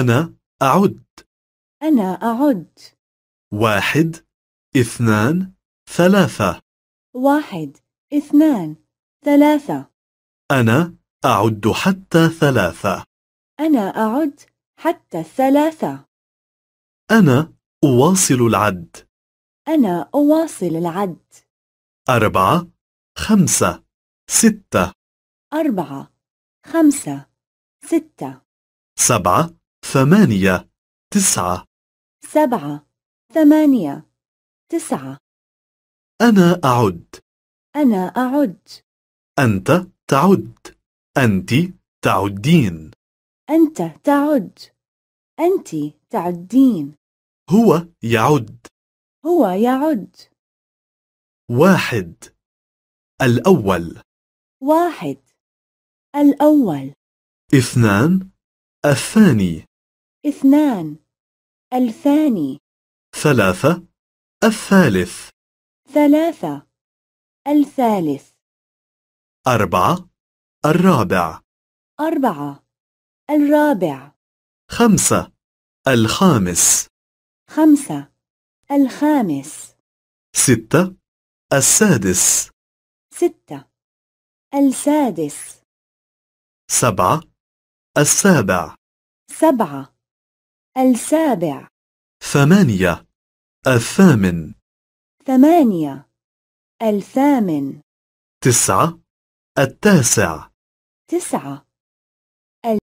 أنا أعد أنا أعد واحد اثنان ثلاثة واحد اثنان ثلاثة أنا أعد حتى ثلاثة أنا أعد حتى الثلاثة أنا أواصل العد أنا أواصل العد أربعة خمسة ستة أربعة خمسة ستة سبعة ثمانية تسعة سبعة ثمانية تسعة أنا أعد أنا أعد أنت تعد أنت تعدين أنت تعد أنت تعدين هو يعد هو يعد واحد الأول واحد الأول اثنان الثاني اثنان الثاني ثلاثة الثالث ثلاثة الثالث أربعة الرابع أربعة الرابع خمسة الخامس خمسة الخامس ستة السادس ستة السادس سبعة السابع سبعة السابع ثمانية الثامن ثمانية الثامن تسعة التاسع تسعة